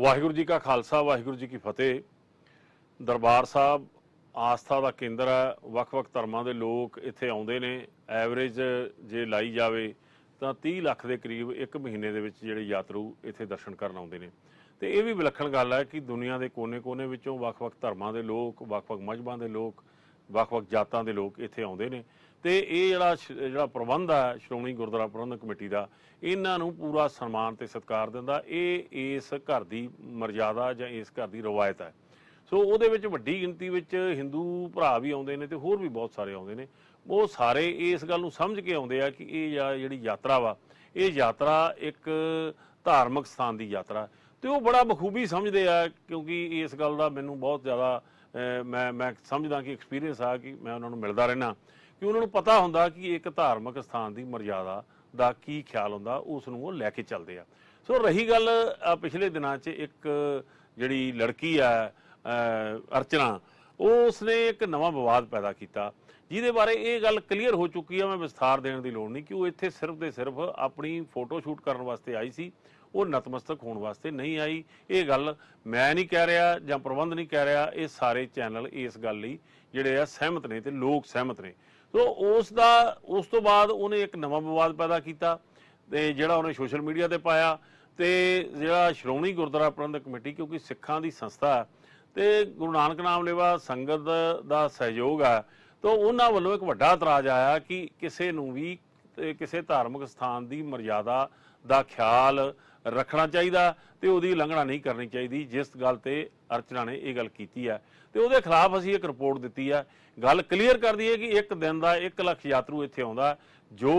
ਵਾਹਿਗੁਰੂ ਜੀ ਕਾ ਖਾਲਸਾ ਵਾਹਿਗੁਰੂ ਜੀ ਕੀ ਫਤਿਹ ਦਰਬਾਰ ਸਾਹਿਬ ਆਸਥਾ ਦਾ ਕੇਂਦਰ ਹੈ ਵੱਖ-ਵੱਖ ਧਰਮਾਂ ਦੇ ਲੋਕ ਇੱਥੇ ਆਉਂਦੇ ਨੇ ਐਵਰੇਜ ਜੇ ਲਾਈ ਜਾਵੇ ਤਾਂ 30 ਲੱਖ ਦੇ ਕਰੀਬ ਇੱਕ ਮਹੀਨੇ ਦੇ ਵਿੱਚ ਜਿਹੜੇ ਯਾਤਰੂ ਇੱਥੇ ਦਰਸ਼ਨ ਕਰਨ ਆਉਂਦੇ ਨੇ ਤੇ ਇਹ ਵੀ ਵਿਲੱਖਣ ਗੱਲ ਹੈ ਕਿ ਦੁਨੀਆ ਦੇ ਕੋਨੇ-ਕੋਨੇ ਵਿੱਚੋਂ ਵੱਖ-ਵੱਖ ਧਰਮਾਂ ਦੇ ਲੋਕ ਵੱਖ-ਵੱਖ ਮਜ਼ਬਾਂ ਦੇ ਲੋਕ ਵੱਖ-ਵੱਖ ਜਾਤਾਂ ਦੇ ਲੋਕ ਇੱਥੇ ਆਉਂਦੇ ਨੇ ਤੇ ਇਹ ਜਿਹੜਾ ਜਿਹੜਾ ਪ੍ਰਬੰਧ ਆ ਸ਼੍ਰੋਮਣੀ ਗੁਰਦੁਆਰਾ ਪ੍ਰਬੰਧਕ ਕਮੇਟੀ ਦਾ ਇਹਨਾਂ ਨੂੰ ਪੂਰਾ ਸਨਮਾਨ ਤੇ ਸਤਿਕਾਰ ਦਿੰਦਾ ਇਹ ਇਸ ਘਰ ਦੀ ਮਰਜ਼ਾਦਾ ਜਾਂ ਇਸ ਘਰ ਦੀ ਰਵਾਇਤ ਹੈ ਸੋ ਉਹਦੇ ਵਿੱਚ ਵੱਡੀ ਗਿਣਤੀ ਵਿੱਚ ਹਿੰਦੂ ਭਰਾ ਵੀ ਆਉਂਦੇ ਨੇ ਤੇ ਹੋਰ ਵੀ ਬਹੁਤ ਸਾਰੇ ਆਉਂਦੇ ਨੇ ਉਹ ਸਾਰੇ ਇਸ ਗੱਲ ਨੂੰ ਸਮਝ ਕੇ ਆਉਂਦੇ ਆ ਕਿ ਇਹ ਜਿਹੜੀ ਯਾਤਰਾ ਵਾ ਇਹ ਯਾਤਰਾ ਇੱਕ ਧਾਰਮਿਕ ਸਥਾਨ ਦੀ ਯਾਤਰਾ ਤੇ ਉਹ ਬੜਾ ਬਖੂਬੀ ਸਮਝਦੇ ਆ ਕਿਉਂਕਿ ਇਸ ਗੱਲ ਦਾ ਮੈਨੂੰ ਬਹੁਤ ਜ਼ਿਆਦਾ ਮੈਂ ਮੈਂ ਸਮਝਦਾ ਕਿ ਐਕਸਪੀਰੀਅੰਸ ਆ ਕਿ ਮੈਂ ਉਹਨਾਂ ਨੂੰ ਮਿਲਦਾ ਰਹਿਣਾ ਕਿ ਉਹਨਾਂ ਨੂੰ ਪਤਾ ਹੁੰਦਾ ਕਿ ਇੱਕ ਧਾਰਮਿਕ ਸਥਾਨ ਦੀ ਮਰਜ਼ਾਦਾ ਦਾ ਕੀ ਖਿਆਲ ਹੁੰਦਾ ਉਸ ਨੂੰ ਉਹ ਲੈ ਕੇ ਚੱਲਦੇ ਆ ਸੋ ਰਹੀ ਗੱਲ ਪਿਛਲੇ ਦਿਨਾਂ 'ਚ ਇੱਕ ਜਿਹੜੀ ਲੜਕੀ ਆ ਅਰਚਨਾ ਉਸ ਨੇ ਇੱਕ ਨਵਾਂ ਵਿਵਾਦ ਪੈਦਾ ਕੀਤਾ ਜਿਹਦੇ ਬਾਰੇ ਇਹ ਗੱਲ ਕਲੀਅਰ ਹੋ ਚੁੱਕੀ ਆ ਮੈਂ ਵਿਸਥਾਰ ਦੇਣ ਦੀ ਲੋੜ ਨਹੀਂ ਕਿ ਉਹ ਇੱਥੇ ਸਿਰਫ ਦੇ ਸਿਰਫ ਆਪਣੀ ਫੋਟੋ ਸ਼ੂਟ ਕਰਨ ਵਾਸਤੇ ਆਈ ਸੀ ਉਹ ਨਤਮਸਤਕ ਹੋਣ ਵਾਸਤੇ ਨਹੀਂ ਆਈ ਇਹ ਗੱਲ ਮੈਂ ਨਹੀਂ ਕਹਿ ਰਿਹਾ ਜਾਂ ਪ੍ਰਬੰਧ ਨਹੀਂ ਕਹਿ ਰਿਹਾ ਇਹ ਸਾਰੇ ਚੈਨਲ ਇਸ ਗੱਲ ਲਈ ਜਿਹੜੇ ਆ ਸਹਿਮਤ ਨੇ ਤੇ ਲੋਕ ਸਹਿਮਤ ਨੇ ਸੋ ਉਸ ਦਾ ਉਸ ਤੋਂ ਬਾਅਦ ਉਹਨੇ ਇੱਕ ਨਵਾਂ ਵਿਵਾਦ ਪੈਦਾ ਕੀਤਾ ਤੇ ਜਿਹੜਾ ਉਹਨੇ ਸੋਸ਼ਲ ਮੀਡੀਆ ਤੇ ਪਾਇਆ ਤੇ ਜਿਹੜਾ ਸ਼੍ਰੋਮਣੀ ਗੁਰਦੁਆਰਾ ਪ੍ਰਬੰਧਕ ਕਮੇਟੀ ਕਿਉਂਕਿ ਸਿੱਖਾਂ ਦੀ ਸੰਸਥਾ ਤੇ ਗੁਰੂ ਨਾਨਕ ਨਾਮ ਲੇਵਾ ਸੰਗਤ ਦਾ ਸਹਿਯੋਗ ਆ ਤੋ ਉਹਨਾਂ ਵੱਲੋਂ ਇੱਕ ਵੱਡਾ ਇਤਰਾਜ਼ ਆਇਆ ਕਿ ਕਿਸੇ ਨੂੰ ਵੀ ਕਿਸੇ ਧਾਰਮਿਕ ਸਥਾਨ ਦੀ ਮਰਿਆਦਾ ਦਾ ਖਿਆਲ ਰੱਖਣਾ ਚਾਹੀਦਾ ਤੇ ਉਹਦੀ ਉਲੰਘਣਾ ਨਹੀਂ ਕਰਨੀ ਚਾਹੀਦੀ ਜਿਸ ਗੱਲ ਤੇ ਅਰਚਨਾ ਨੇ ਇਹ ਗੱਲ ਕੀਤੀ ਹੈ ਤੇ ਉਹਦੇ ਖਿਲਾਫ ਅਸੀਂ ਇੱਕ ਰਿਪੋਰਟ ਦਿੱਤੀ ਹੈ ਗੱਲ ਕਲੀਅਰ ਕਰਦੀ ਹੈ ਕਿ ਇੱਕ ਦਿਨ ਦਾ 1 ਲੱਖ ਯਾਤਰੂ ਇੱਥੇ ਆਉਂਦਾ ਜੋ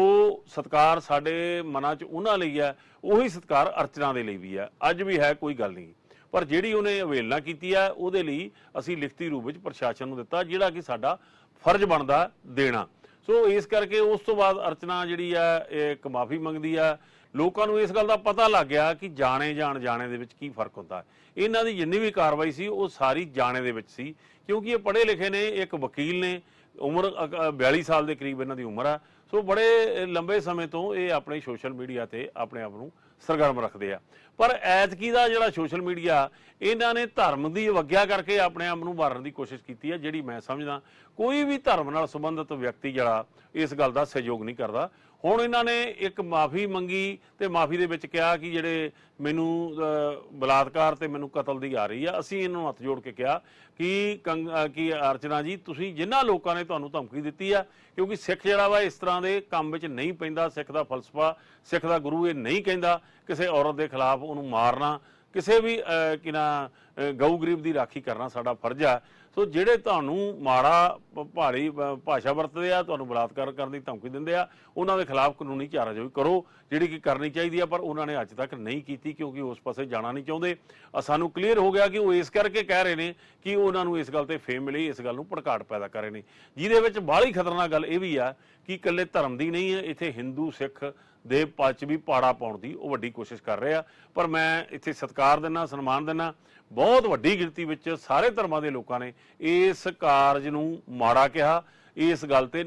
ਸਤਕਾਰ ਸਾਡੇ ਮਨਾਂ 'ਚ ਉਹਨਾਂ ਲਈ ਹੈ ਉਹੀ ਸਤਕਾਰ ਅਰਚਨਾ ਦੇ ਲਈ ਵੀ ਹੈ ਅੱਜ ਵੀ ਹੈ ਕੋਈ ਗੱਲ ਨਹੀਂ ਪਰ ਜਿਹੜੀ ਉਹਨੇ ਅਵੇਲਣਾ ਕੀਤੀ ਹੈ ਉਹਦੇ ਲਈ ਅਸੀਂ ਲਿਖਤੀ ਰੂਪ ਵਿੱਚ ਪ੍ਰਸ਼ਾਸਨ ਨੂੰ ਦਿੱਤਾ ਜਿਹੜਾ ਕਿ ਸਾਡਾ ਫਰਜ਼ ਬਣਦਾ ਦੇਣਾ ਸੋ ਇਸ ਕਰਕੇ ਉਸ ਤੋਂ ਬਾਅਦ ਅਰਚਨਾ ਜਿਹੜੀ ਆ ਇੱਕ ਮਾਫੀ ਮੰਗਦੀ ਆ ਲੋਕਾਂ ਨੂੰ ਇਸ ਗੱਲ ਦਾ ਪਤਾ ਲੱਗ ਗਿਆ ਕਿ ਜਾਣੇ ਜਾਣ ਜਾਣੇ ਦੇ ਵਿੱਚ ਕੀ ਫਰਕ ਹੁੰਦਾ ਇਹਨਾਂ ਦੀ ਜਿੰਨੀ ਵੀ ਕਾਰਵਾਈ ਸੀ ਉਹ ਸਾਰੀ ਜਾਣੇ ਦੇ ਵਿੱਚ ਸੀ ਕਿਉਂਕਿ ਇਹ ਪੜ੍ਹੇ ਲਿਖੇ ਨੇ ਇੱਕ ਵਕੀਲ ਨੇ ਉਮਰ 42 ਸਾਲ ਦੇ ਕਰੀਬ ਇਹਨਾਂ ਦੀ ਉਮਰ ਆ ਸੋ ਬੜੇ ਲੰਬੇ ਸਮੇਂ ਤੋਂ ਇਹ ਆਪਣੇ ਸੋਸ਼ਲ ਮੀਡੀਆ ਤੇ ਆਪਣੇ ਆਪ ਨੂੰ ਸਰਗਰਮ ਰੱਖਦੇ ਆ ਪਰ ਐਤਕੀ ਦਾ ਜਿਹੜਾ ਸੋਸ਼ਲ ਮੀਡੀਆ ਇਹਨਾਂ ਨੇ ਧਰਮ ਦੀ ਵਗਿਆ ਕਰਕੇ ਆਪਣੇ ਆਪ ਨੂੰ ਮਾਰਨ ਦੀ ਕੋਸ਼ਿਸ਼ ਕੀਤੀ ਆ ਜਿਹੜੀ ਮੈਂ ਸਮਝਦਾ ਕੋਈ ਵੀ ਧਰਮ ਨਾਲ ਸੰਬੰਧਿਤ ਵਿਅਕਤੀ ਜਿਹੜਾ ਇਸ ਗੱਲ ਦਾ ਸਹਿਯੋਗ ਨਹੀਂ ਕਰਦਾ ਹੁਣ ਇਹਨਾਂ ਨੇ ਇੱਕ ਮਾਫੀ ਮੰਗੀ ਤੇ ਮਾਫੀ ਦੇ ਵਿੱਚ ਕਿਹਾ ਕਿ ਜਿਹੜੇ ਮੈਨੂੰ ਬਲਾਤਕਾਰ ਤੇ ਮੈਨੂੰ ਕਤਲ ਦੀ ਆ ਰਹੀ ਆ ਅਸੀਂ ਇਹਨਾਂ ਨੂੰ ਹੱਥ ਜੋੜ ਕੇ ਕਿਹਾ ਕਿ ਕਿ ਅਰਚਨਾ ਜੀ ਤੁਸੀਂ ਜਿਨ੍ਹਾਂ ਲੋਕਾਂ ਨੇ ਤੁਹਾਨੂੰ ਧਮਕੀ ਦਿੱਤੀ ਆ ਕਿਉਂਕਿ ਸਿੱਖ ਜਿਹੜਾ ਵਾ ਇਸ ਤਰ੍ਹਾਂ ਦੇ ਕੰਮ ਵਿੱਚ ਨਹੀਂ ਪੈਂਦਾ ਸਿੱਖ ਦਾ ਫਲਸਫਾ ਸਿੱਖ ਦਾ ਗੁਰੂ ਇਹ ਨਹੀਂ ਕਹਿੰਦਾ ਕਿਸੇ ਔਰਤ ਦੇ ਖਿਲਾਫ ਉਹਨੂੰ ਮਾਰਨਾ ਕਿਸੇ ਵੀ ਕਿਨਾ ਗਊ ਗਰੀਬ ਦੀ ਰਾਖੀ ਕਰਨਾ ਸਾਡਾ ਫਰਜ਼ ਆ ਸੋ ਜਿਹੜੇ ਤੁਹਾਨੂੰ ਮਾੜਾ ਭਾਰੀ ਭਾਸ਼ਾ ਵਰਤਦੇ ਆ ਤੁਹਾਨੂੰ ਬਲਾਤਕਾਰ ਕਰਨ ਦੀ ਧਮਕੀ ਦਿੰਦੇ ਆ ਉਹਨਾਂ ਦੇ ਖਿਲਾਫ ਕਾਨੂੰਨੀ ਜੋ ਕਰੋ ਜਿਹੜੀ ਕਿ ਕਰਨੀ ਚਾਹੀਦੀ ਆ ਪਰ ਉਹਨਾਂ ਨੇ ਅੱਜ ਤੱਕ ਨਹੀਂ ਕੀਤੀ ਕਿਉਂਕਿ ਉਸ ਪਾਸੇ ਜਾਣਾ ਨਹੀਂ ਚਾਹੁੰਦੇ ਸਾਨੂੰ ਕਲੀਅਰ ਹੋ ਗਿਆ ਕਿ ਉਹ ਇਸ ਕਰਕੇ ਕਹਿ ਰਹੇ ਨੇ ਕਿ ਉਹਨਾਂ ਨੂੰ ਇਸ ਗੱਲ ਤੇ ਫੇਮ ਮਿਲੀ ਇਸ ਗੱਲ ਨੂੰ ਭੜਕਾਟ ਪੈਦਾ ਕਰ ਰਹੇ ਨੇ ਜਿਹਦੇ ਵਿੱਚ ਬਾਹਲੀ ਖਤਰਨਾਕ ਗੱਲ ਇਹ ਵੀ ਆ ਕਿ ਇਕੱਲੇ ਧਰਮ ਦੀ ਨਹੀਂ ਹੈ ਇੱਥੇ ਹਿੰਦੂ ਸਿੱਖ ਦੇ ਪੱਛ ਵੀ ਪਾੜਾ ਪਾਉਣ ਦੀ ਉਹ ਵੱਡੀ ਕੋਸ਼ਿਸ਼ ਕਰ ਰਹੇ ਆ ਪਰ ਮੈਂ ਇੱਥੇ ਸਤਿਕਾਰ ਦਿੰਨਾ ਸਨਮਾਨ ਦਿੰਨਾ ਬਹੁਤ ਵੱਡੀ ਗਿਣਤੀ ਵਿੱਚ ਸਾਰੇ ਧਰਮਾਂ ਦੇ ਲੋਕਾਂ ਨੇ ਇਸ ਕਾਰਜ ਨੂੰ ਮਾੜਾ ਕਿਹਾ ਇਸ ਗੱਲ ਤੇ